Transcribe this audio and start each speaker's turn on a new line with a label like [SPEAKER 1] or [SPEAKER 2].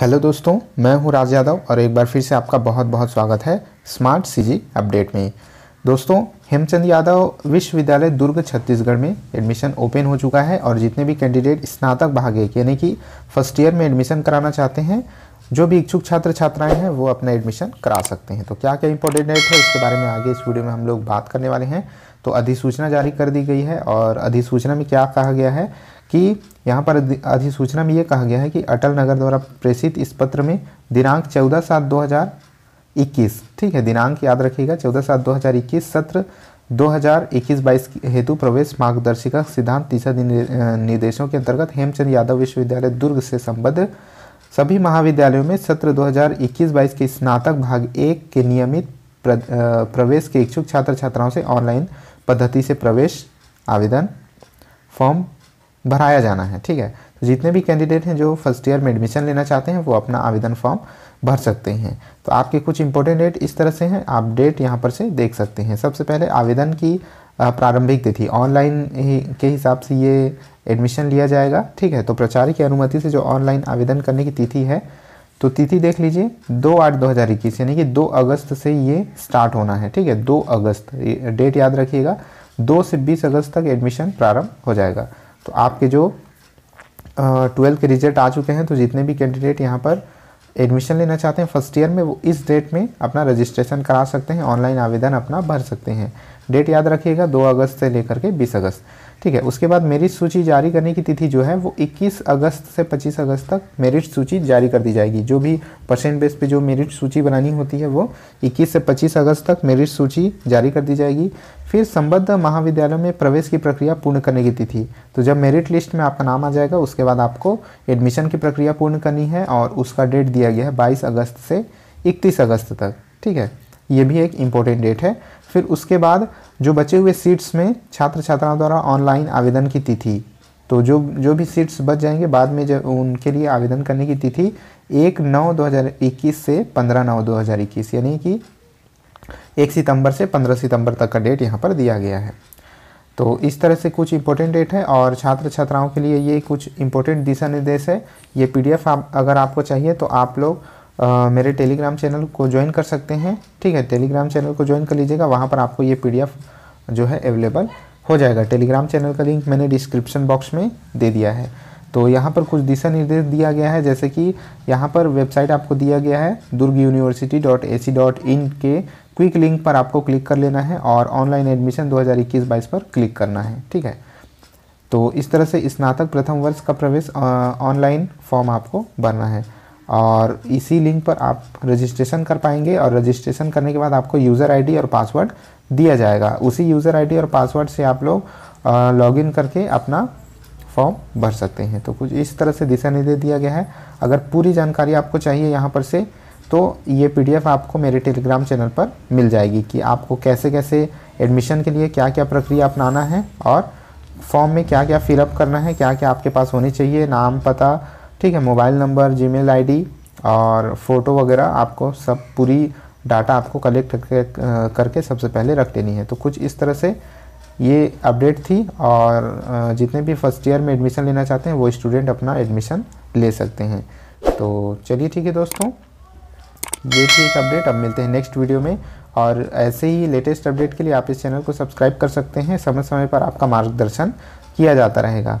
[SPEAKER 1] hello दोस्तों मैं हूं राज यादव और एक बार फिर से आपका बहुत बहुत स्वागत है स्मार्ट सीजी अपडेट में दोस्तों हेमचंद यादव विश्वविद्यालय दुर्ग छत्तीसगढ़ में एडमिशन ओपन हो चुका है और जितने भी कैंडिडेट स्नातक भागे यानी कि फर्स्ट ईयर में एडमिशन कराना चाहते हैं जो भी इच्छुक छात्र छात्राएं हैं वो अपना एडमिशन करा सकते हैं तो क्या क्या इंपॉर्टेंट डेट है इसके बारे में आगे इस वीडियो में हम लोग बात करने वाले हैं तो अधिसूचना जारी कर दी गई है और अधिसूचना में क्या कहा गया है कि यहाँ पर अधिसूचना में ये कहा गया है कि अटल नगर द्वारा प्रेषित इस पत्र में दिनांक चौदह सात दो हज़ार इक्कीस ठीक है दिनांक याद रखिएगा चौदह सात दो हज़ार इक्कीस सत्र 2021-22 हेतु प्रवेश मार्गदर्शिका सिद्धांत तीसरा निर्देशों के अंतर्गत हेमचंद यादव विश्वविद्यालय दुर्ग से संबद्ध सभी महाविद्यालयों में सत्र 2021-22 के स्नातक भाग एक के नियमित प्रवेश के इच्छुक छात्र छात्राओं से ऑनलाइन पद्धति से प्रवेश आवेदन फॉर्म भराया जाना है ठीक है जितने भी कैंडिडेट हैं जो फर्स्ट ईयर में एडमिशन लेना चाहते हैं वो अपना आवेदन फॉर्म भर सकते हैं तो आपके कुछ इंपॉर्टेंट डेट इस तरह से हैं आप डेट यहाँ पर से देख सकते हैं सबसे पहले आवेदन की प्रारंभिक तिथि ऑनलाइन के हिसाब से ये एडमिशन लिया जाएगा ठीक है तो प्रचार की अनुमति से जो ऑनलाइन आवेदन करने की तिथि है तो तिथि देख लीजिए दो आठ दो हज़ार इक्कीस यानी कि दो अगस्त से ये स्टार्ट होना है ठीक है दो अगस्त डेट याद रखिएगा दो से बीस अगस्त तक एडमिशन प्रारंभ हो जाएगा तो आपके जो ट्वेल्थ के रिजल्ट आ चुके हैं तो जितने भी कैंडिडेट यहाँ पर एडमिशन लेना चाहते हैं फर्स्ट ईयर में वो इस डेट में अपना रजिस्ट्रेशन करा सकते हैं ऑनलाइन आवेदन अपना भर सकते हैं डेट याद रखिएगा 2 अगस्त से लेकर के 20 अगस्त ठीक है उसके बाद मेरिट सूची जारी करने की तिथि जो है वो 21 अगस्त से 25 अगस्त तक मेरिट सूची जारी कर दी जाएगी जो भी परसेंट बेस पे जो मेरिट सूची बनानी होती है वो 21 से 25 अगस्त तक मेरिट सूची जारी कर दी जाएगी फिर संबद्ध महाविद्यालय में प्रवेश की प्रक्रिया पूर्ण करने की तिथि तो जब मेरिट लिस्ट में आपका नाम आ जाएगा उसके बाद आपको एडमिशन की प्रक्रिया पूर्ण करनी है और उसका डेट दिया गया है बाईस अगस्त से इकतीस अगस्त तक ठीक है ये भी एक इम्पोर्टेंट डेट है फिर उसके बाद जो बचे हुए सीट्स में छात्र छात्राओं द्वारा ऑनलाइन आवेदन की तिथि तो जो जो भी सीट्स बच जाएंगे बाद में जब उनके लिए आवेदन करने की तिथि एक नौ दो हज़ार इक्कीस से पंद्रह नौ दो हज़ार इक्कीस यानी कि एक सितंबर से पंद्रह सितंबर तक का डेट यहाँ पर दिया गया है तो इस तरह से कुछ इंपॉर्टेंट डेट है और छात्र छात्राओं के लिए ये कुछ इंपॉर्टेंट दिशा निर्देश है ये पीडीएफ आप अगर आपको चाहिए तो आप लोग मेरे टेलीग्राम चैनल को ज्वाइन कर सकते हैं ठीक है टेलीग्राम चैनल को ज्वाइन कर लीजिएगा वहाँ पर आपको ये पी जो है अवेलेबल हो जाएगा टेलीग्राम चैनल का लिंक मैंने डिस्क्रिप्शन बॉक्स में दे दिया है तो यहाँ पर कुछ दिशा निर्देश दिया गया है जैसे कि यहाँ पर वेबसाइट आपको दिया गया है Durg university dot A C dot in के क्विक लिंक पर आपको क्लिक कर लेना है और ऑनलाइन एडमिशन 2021-22 पर क्लिक करना है ठीक है तो इस तरह से स्नातक प्रथम वर्ष का प्रवेश ऑनलाइन फॉर्म आपको भरना है और इसी लिंक पर आप रजिस्ट्रेशन कर पाएंगे और रजिस्ट्रेशन करने के बाद आपको यूज़र आईडी और पासवर्ड दिया जाएगा उसी यूज़र आईडी और पासवर्ड से आप लोग लॉगिन करके अपना फॉर्म भर सकते हैं तो कुछ इस तरह से दिशा निर्देश दिया गया है अगर पूरी जानकारी आपको चाहिए यहाँ पर से तो ये पी आपको मेरे टेलीग्राम चैनल पर मिल जाएगी कि आपको कैसे कैसे एडमिशन के लिए क्या क्या प्रक्रिया अपनाना है और फॉर्म में क्या क्या फिलअप करना है क्या क्या आपके पास होनी चाहिए नाम पता ठीक है मोबाइल नंबर जी मेल और फ़ोटो वगैरह आपको सब पूरी डाटा आपको कलेक्ट करके सबसे पहले रख लेनी है तो कुछ इस तरह से ये अपडेट थी और जितने भी फर्स्ट ईयर में एडमिशन लेना चाहते हैं वो स्टूडेंट अपना एडमिशन ले सकते हैं तो चलिए ठीक है दोस्तों ये थी एक अपडेट अब मिलते हैं नेक्स्ट वीडियो में और ऐसे ही लेटेस्ट अपडेट के लिए आप इस चैनल को सब्सक्राइब कर सकते हैं समय समय पर आपका मार्गदर्शन किया जाता रहेगा